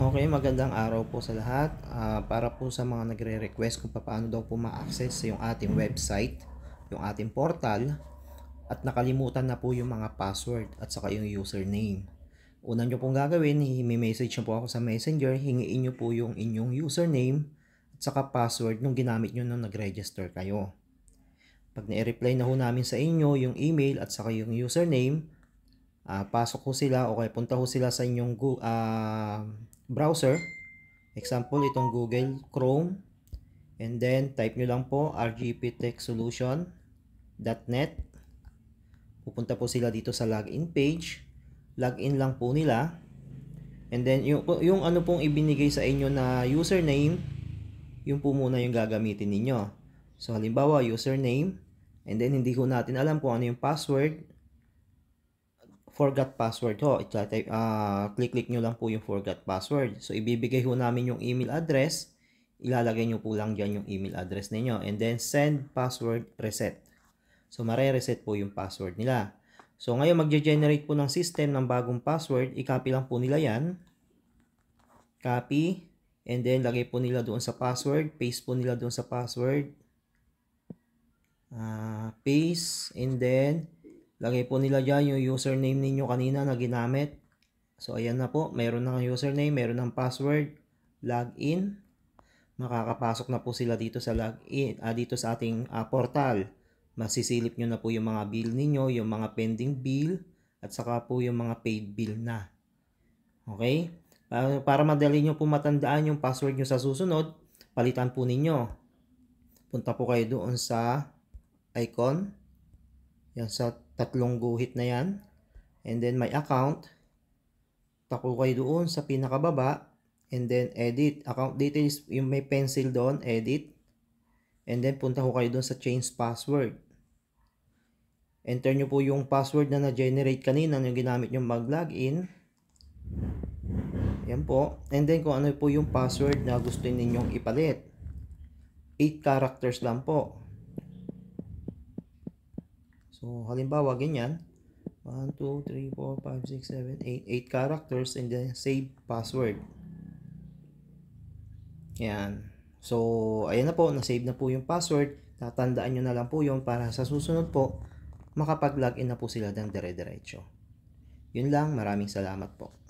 Okay, magandang araw po sa lahat. Uh, para po sa mga nagre-request kung paano daw po ma-access sa yung ating website, yung ating portal, at nakalimutan na po yung mga password at saka yung username. Una nyo pong gagawin, i-message nyo po ako sa messenger, hingiin nyo po yung inyong username at saka password nung ginamit nyo nung nag-register kayo. Pag na-reply na ho namin sa inyo yung email at saka yung username, uh, pasok ko sila o kaya punta ho sila sa inyong uh, browser. Example, itong Google Chrome. And then, type nyo lang po, rgptechsolution.net. Pupunta po sila dito sa login page. Login lang po nila. And then, yung, yung ano pong ibinigay sa inyo na username, yung po muna yung gagamitin ninyo. So, halimbawa, username. And then, hindi ko natin alam kung ano yung password forgot password ho. i uh, ah, click-click nyo lang po yung forgot password. So, ibibigay ho namin yung email address. Ilalagay nyo po lang dyan yung email address ninyo. And then, send password reset. So, mare-reset po yung password nila. So, ngayon, magge-generate po ng system ng bagong password. I-copy lang po nila yan. Copy. And then, lagay po nila doon sa password. Paste po nila doon sa password. Uh, paste. And then, Lagay po nila dyan yung username ninyo kanina na ginamit. So, ayan na po. Meron ng username, meron ng password, login. Makakapasok na po sila dito sa login, ah, dito sa ating ah, portal. Masisilip nyo na po yung mga bill ninyo, yung mga pending bill, at saka po yung mga paid bill na. Okay? Para, para madali nyo po matandaan yung password nyo sa susunod, palitan po ninyo. Punta po kayo doon sa icon yan sa tatlong guhit na yan. And then my account. Tako kayo doon sa pinakababa. And then edit. Account details, yung may pencil doon, edit. And then punta ko kayo doon sa change password. Enter nyo po yung password na na-generate kanina yung ginamit nyo mag-login. Yan po. And then kung ano po yung password na gusto ninyong ipalit. 8 characters lang po. So, halimbawa, ganyan. 1, 2, 3, 4, 5, 6, 7, 8. 8 characters and then save password. Yan. So, ayan na po. Nasave na po yung password. Tatandaan nyo na lang po yun para sa susunod po, makapag-login na po sila ng dire-diretso. Yun lang. Maraming salamat po.